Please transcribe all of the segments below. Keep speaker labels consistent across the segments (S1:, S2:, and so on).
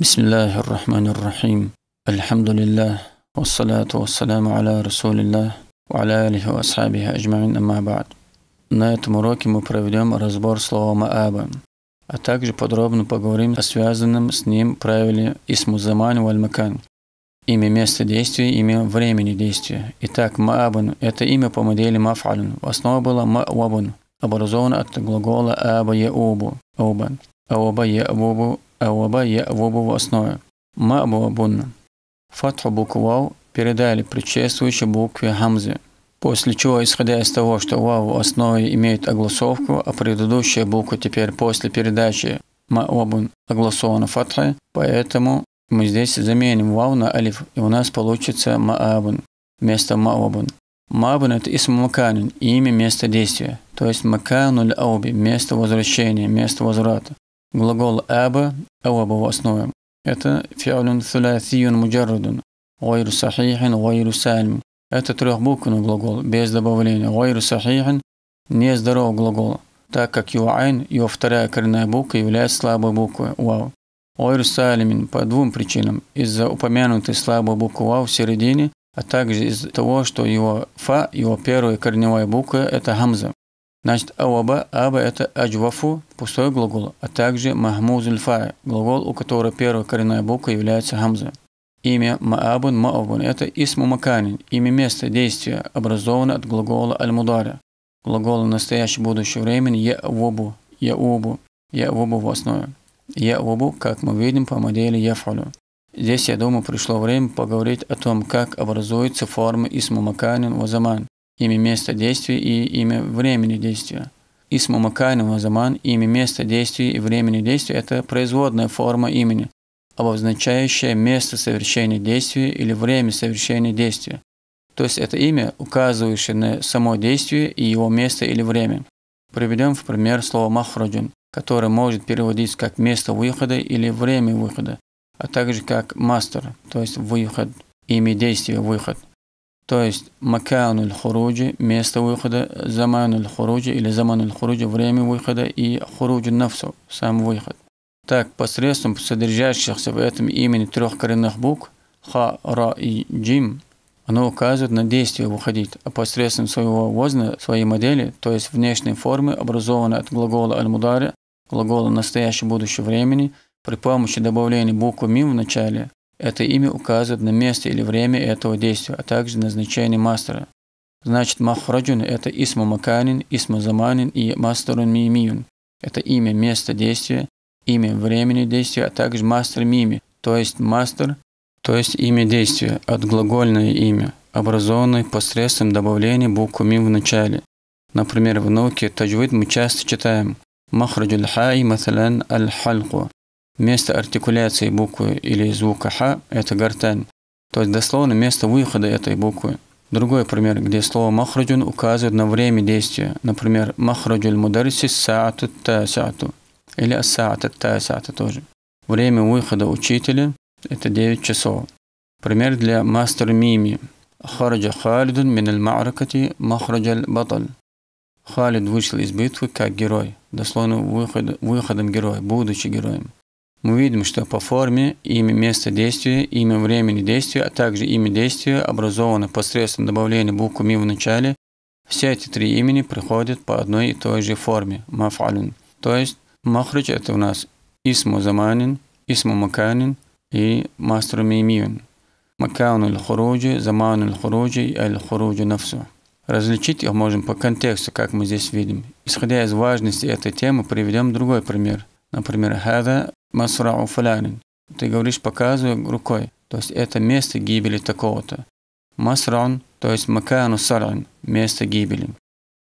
S1: بسم الله الرحمن الرحيم الحمد لله والصلاة والسلام على رسول الله وعلى آله وأصحابه أجمعين أما بعد На этом уроке мы проведем разбор слова «мааба», а также подробно поговорим о связанном с ним правиле «исмузаман вальмакан» – имя места действия, имя времени действия. Итак, «маабан» – это имя по модели «мафалун». Основа была «маабан», образована от глагола «аба яубу» – «ауба», «ауба яубу» аваба я в основе. Мабуабунна. Фатху букву вау передали предшествующей букве хамзе. После чего, исходя из того, что вау в основе имеет огласовку, а предыдущая буква теперь после передачи ма обун огласована фатхой, поэтому мы здесь заменим вау на алиф, и у нас получится ма маабун вместо ма маобун. Маабун – это исм маканин, имя место действия, то есть макануль ауби – место возвращения, место возврата. Глагол аба аба новым. Это фиалюн сюлясиюн муджаррудун. Гайру сахихин, гайру сальм. Это трехбуквенный глагол, без добавления. Гайру сахихин – нездоров глагол, так как его айн, его вторая коренная буква, является слабой буквой – вау. Гайру сальмин по двум причинам. Из-за упомянутой слабой буквы вау в середине, а также из того, что его фа, его первая корневая буква – это гамза. Значит, ауаба, аба – это аджвафу, пустой глагол, а также махмузуль глагол, у которого первая коренная буква является хамза. Имя маабун, маабун – это исму маканин, имя места действия, образовано от глагола аль глагол настоящего будущего времени я я я'вубу, я'убу, я'вубу в основе. я Я'вубу, как мы видим по модели яфалю. Здесь, я думаю, пришло время поговорить о том, как образуются формы исму маканин в заман имя места действия и имя времени действия. Исму Макайну Заман, имя места действия и времени действия – это производная форма имени, обозначающая место совершения действия или время совершения действия. То есть это имя, указывающее на само действие и его место или время. Приведем в пример слово «махраджун», которое может переводиться как «место выхода» или «время выхода», а также как «мастер», то есть «выход», имя действия «выход». То есть макануль хуруджи, место выхода, замануль хуруджи или замануль хуруджи, время выхода и хуруджи нафсу, сам выход. Так, посредством содержащихся в этом имени трех коренных букв ха, ра и джим, оно указывает на действие выходить, а посредством своего возна, своей модели, то есть внешней формы, образованной от глагола аль-мудари, глагола настоящего будущего времени, при помощи добавления буквы мим в начале, это имя указывает на место или время этого действия, а также назначение мастера. Значит, махраджун – это исму маканин, исму заманин и мастерун мимиюн. Это имя места действия, имя времени действия, а также мастер мими, то есть мастер, то есть имя действия, от глагольное имя, образованное посредством добавления буквы мим в начале. Например, в науке таджвид мы часто читаем махраджуль хай масалян аль халку Место артикуляции буквы или звука «х» – это гортань, то есть дословно место выхода этой буквы. Другой пример, где слово махруджун указывает на время действия. Например, махруджуль мудариси саату тасату» или «асаата тасата» тоже. Время выхода учителя – это 9 часов. Пример для мастер мими. «Хараджа халидун мин аль-ма'ракати махраджаль баталь». Халид вышел из битвы как герой, дословно выход, выходом героя, будучи героем мы видим, что по форме имя места действия, имя времени действия, а также имя действия образовано посредством добавления буквы «ми» в начале. Все эти три имени приходят по одной и той же форме – «мафалин». То есть «махрич» – это у нас «исму заманин», «исму маканин» и «мастру мимиюн». «Макаун аль-хуруджи», «заман аль-хуруджи» и «аль-хуруджи нафсу». Различить их можем по контексту, как мы здесь видим. Исходя из важности этой темы, приведем другой пример. Например, «хада» масрау фалянин. Ты говоришь, показывая рукой. То есть это место гибели такого-то. Масраун, то есть макану саран, место гибели.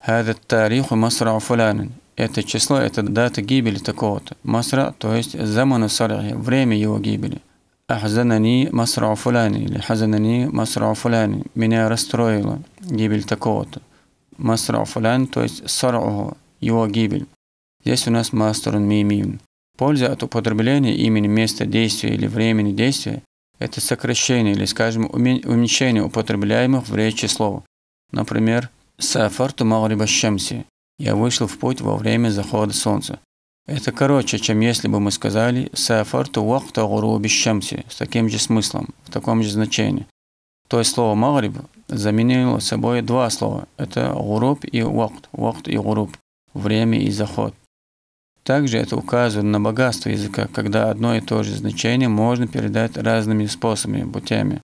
S1: Хада тариху масрау фалянин. Это число, это дата гибели такого-то. Масра, то есть заману сарахи, время его гибели. Ахзанани масрау фуляни или хазанани масрау фуляни. Меня расстроила гибель такого-то. Масрау фулян, то есть сараху, его гибель. Здесь у нас мастерун мимим. Польза от употребления имени места действия или времени действия – это сокращение или, скажем, уменьшение употребляемых в речи слов. Например, «Сафарту магриба шамси» – «Я вышел в путь во время захода солнца». Это короче, чем если бы мы сказали «Сафарту вакта гуруби шамси» с таким же смыслом, в таком же значении. То есть слово «магриб» заменило собой два слова – это «гуруб» и «вакт», «вакт» и «гуруб» – «время» и «заход». Также это указывает на богатство языка, когда одно и то же значение можно передать разными способами, путями.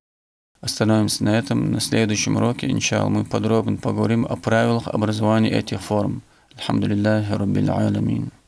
S1: Остановимся на этом. На следующем уроке, иншалл, мы подробно поговорим о правилах образования этих форм. Алхамдулиллахи Раббил Аламин.